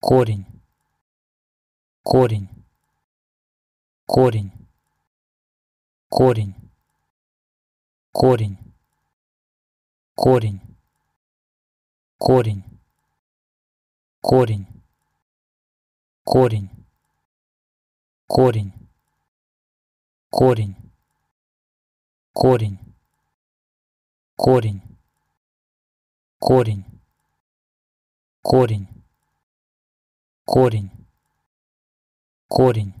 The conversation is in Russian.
корень, корень, корень, корень, корень, корень, корень, корень, корень, корень, корень, корень, корень, корень, корень корень корень